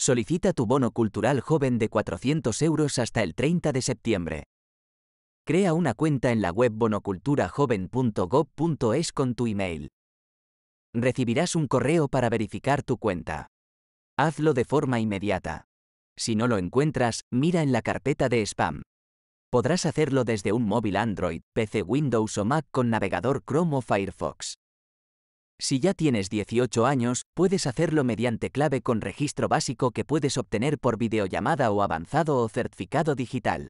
Solicita tu bono cultural joven de 400 euros hasta el 30 de septiembre. Crea una cuenta en la web bonoculturajoven.gov.es con tu email. Recibirás un correo para verificar tu cuenta. Hazlo de forma inmediata. Si no lo encuentras, mira en la carpeta de spam. Podrás hacerlo desde un móvil Android, PC Windows o Mac con navegador Chrome o Firefox. Si ya tienes 18 años, puedes hacerlo mediante clave con registro básico que puedes obtener por videollamada o avanzado o certificado digital.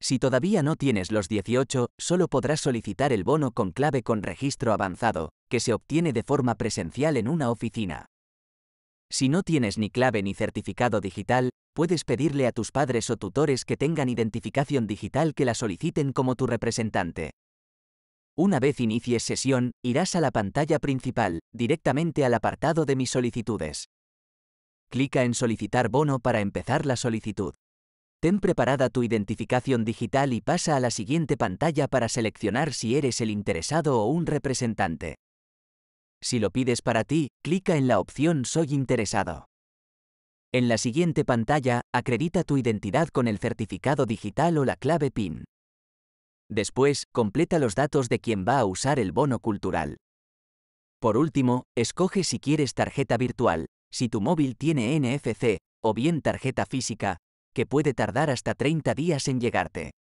Si todavía no tienes los 18, solo podrás solicitar el bono con clave con registro avanzado, que se obtiene de forma presencial en una oficina. Si no tienes ni clave ni certificado digital, puedes pedirle a tus padres o tutores que tengan identificación digital que la soliciten como tu representante. Una vez inicies sesión, irás a la pantalla principal, directamente al apartado de mis solicitudes. Clica en Solicitar bono para empezar la solicitud. Ten preparada tu identificación digital y pasa a la siguiente pantalla para seleccionar si eres el interesado o un representante. Si lo pides para ti, clica en la opción Soy interesado. En la siguiente pantalla, acredita tu identidad con el certificado digital o la clave PIN. Después, completa los datos de quien va a usar el bono cultural. Por último, escoge si quieres tarjeta virtual, si tu móvil tiene NFC, o bien tarjeta física, que puede tardar hasta 30 días en llegarte.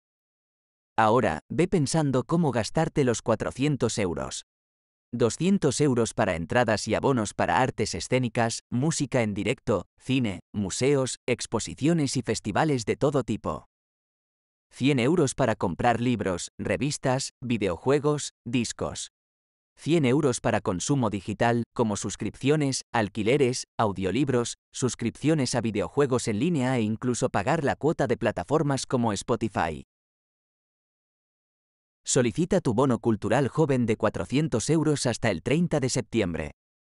Ahora, ve pensando cómo gastarte los 400 euros. 200 euros para entradas y abonos para artes escénicas, música en directo, cine, museos, exposiciones y festivales de todo tipo. 100 euros para comprar libros, revistas, videojuegos, discos. 100 euros para consumo digital, como suscripciones, alquileres, audiolibros, suscripciones a videojuegos en línea e incluso pagar la cuota de plataformas como Spotify. Solicita tu bono cultural joven de 400 euros hasta el 30 de septiembre.